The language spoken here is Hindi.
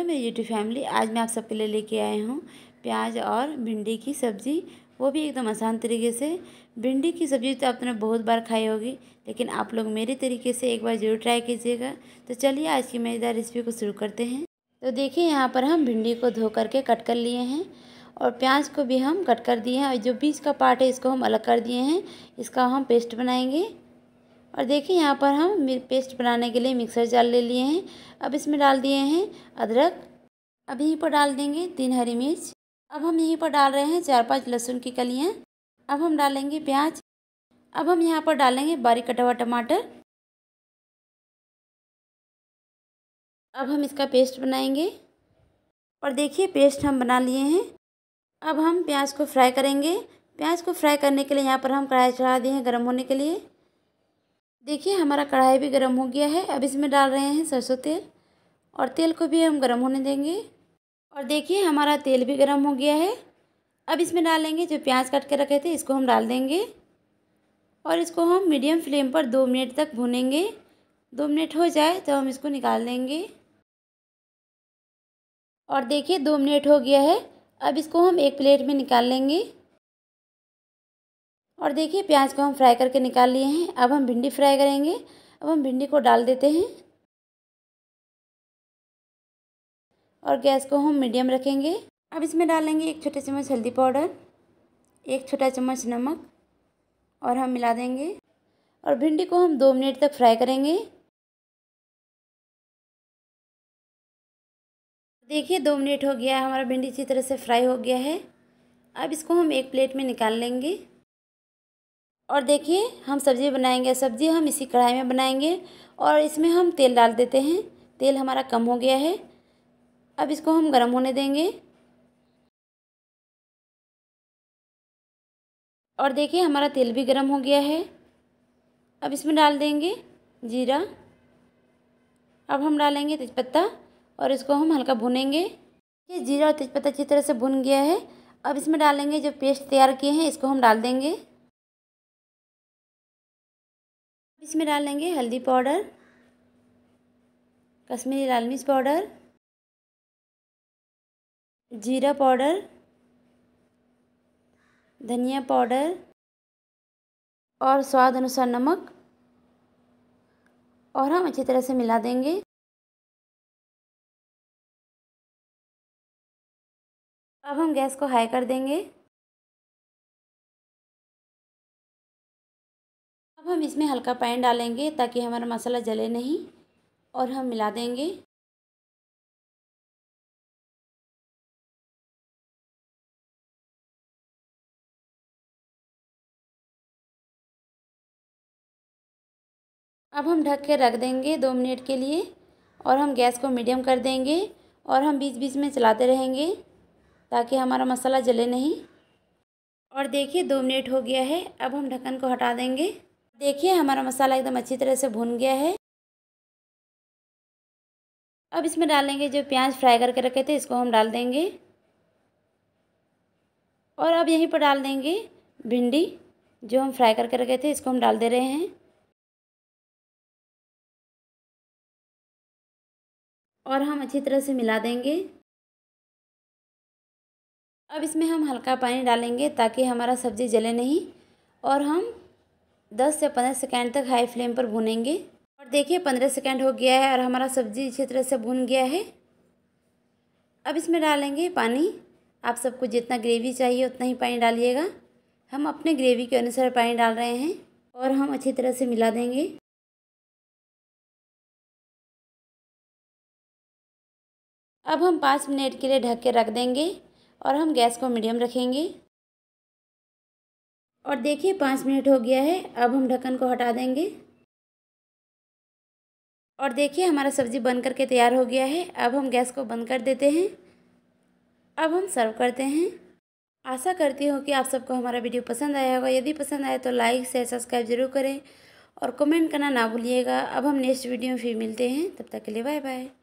हेलो मेरी यूट्यूब फैमिली आज मैं आप सबके लिए लेके आए हूँ प्याज और भिंडी की सब्ज़ी वो भी एकदम आसान तरीके से भिंडी की सब्ज़ी तो आपने बहुत बार खाई होगी लेकिन आप लोग मेरे तरीके से एक बार ज़रूर ट्राई कीजिएगा तो चलिए आज की मज़ेदार रेसिपी को शुरू करते हैं तो देखिए यहाँ पर हम भिंडी को धो करके कट कर लिए हैं और प्याज को भी हम कट कर दिए हैं और जो बीज का पार्ट है इसको हम अलग कर दिए हैं इसका हम पेस्ट बनाएंगे और देखिए यहाँ पर हम पेस्ट बनाने के लिए मिक्सर जाल ले लिए हैं अब इसमें डाल दिए हैं अदरक अब यहीं पर डाल देंगे तीन हरी मिर्च अब हम यहीं पर डाल रहे हैं चार पांच लहसुन की कलियाँ अब हम डालेंगे प्याज अब हम यहाँ पर डालेंगे बारीक कटा हुआ टमाटर अब हम इसका पेस्ट बनाएंगे और देखिए पेस्ट हम बना लिए हैं अब हम प्याज को फ्राई करेंगे प्याज को फ्राई करने के लिए यहाँ पर हम कढ़ाई चढ़ा दिए हैं गर्म होने के लिए देखिए हमारा कढ़ाई भी गर्म हो गया है अब इसमें डाल रहे हैं सरसों तेल और तेल को भी हम गर्म होने देंगे और देखिए हमारा तेल भी गर्म हो गया है अब इसमें डालेंगे जो प्याज काट के रखे थे इसको हम डाल देंगे और इसको हम मीडियम फ्लेम पर दो मिनट तक भुनेंगे दो मिनट हो जाए तो हम इसको निकाल देंगे और देखिए दो मिनट हो गया है अब इसको हम एक प्लेट में निकाल लेंगे और देखिए प्याज को हम फ्राई करके निकाल लिए हैं अब हम भिंडी फ्राई करेंगे अब हम भिंडी को डाल देते हैं और गैस को हम मीडियम रखेंगे अब इसमें डालेंगे एक छोटे चम्मच हल्दी पाउडर एक छोटा चम्मच नमक और हम मिला देंगे और भिंडी को हम दो मिनट तक फ्राई करेंगे देखिए दो मिनट हो गया है हमारा भिंडी अच्छी तरह से फ्राई हो गया है अब इसको हम एक प्लेट में निकाल लेंगे और देखिए हम सब्ज़ी बनाएंगे सब्ज़ी हम इसी कढ़ाई में बनाएंगे और इसमें हम तेल डाल देते हैं तेल हमारा कम हो गया है अब इसको हम गर्म होने देंगे और देखिए हमारा तेल भी गर्म हो गया है अब इसमें डाल देंगे जीरा अब हम डालेंगे तेज़पत्ता और इसको हम हल्का भुनेंगे ये जीरा और तेज़पत्ता अच्छी तरह से भुन गया है अब इसमें डालेंगे जो पेस्ट तैयार किए हैं इसको हम डाल देंगे इसमें डाल लेंगे हल्दी पाउडर कश्मीरी लाल मिर्च पाउडर जीरा पाउडर धनिया पाउडर और स्वाद अनुसार नमक और हम अच्छी तरह से मिला देंगे अब हम गैस को हाई कर देंगे हम इसमें हल्का पानी डालेंगे ताकि हमारा मसाला जले नहीं और हम मिला देंगे अब हम ढक के रख देंगे दो मिनट के लिए और हम गैस को मीडियम कर देंगे और हम बीच बीच में चलाते रहेंगे ताकि हमारा मसाला जले नहीं और देखिए दो मिनट हो गया है अब हम ढक्कन को हटा देंगे देखिए हमारा मसाला एकदम अच्छी तरह से भुन गया है अब इसमें डालेंगे जो प्याज फ्राई करके रखे थे इसको हम डाल देंगे और अब यहीं पर डाल देंगे भिंडी जो हम फ्राई करके रखे थे इसको हम डाल दे रहे हैं और हम अच्छी तरह से मिला देंगे अब इसमें हम हल्का पानी डालेंगे ताकि हमारा सब्ज़ी जले नहीं और हम दस से पंद्रह सेकेंड तक हाई फ्लेम पर भूनेंगे और देखिए पंद्रह सेकेंड हो गया है और हमारा सब्जी अच्छी तरह से भून गया है अब इसमें डालेंगे पानी आप सबको जितना ग्रेवी चाहिए उतना ही पानी डालिएगा हम अपने ग्रेवी के अनुसार पानी डाल रहे हैं और हम अच्छी तरह से मिला देंगे अब हम पाँच मिनट के लिए ढक के रख देंगे और हम गैस को मीडियम रखेंगे और देखिए पाँच मिनट हो गया है अब हम ढक्कन को हटा देंगे और देखिए हमारा सब्ज़ी बन करके तैयार हो गया है अब हम गैस को बंद कर देते हैं अब हम सर्व करते हैं आशा करती हूँ कि आप सबको हमारा वीडियो पसंद आया होगा यदि पसंद आए तो लाइक शेयर सब्सक्राइब जरूर करें और कमेंट करना ना भूलिएगा अब हम नेक्स्ट वीडियो में फिर मिलते हैं तब तक के लिए बाय बाय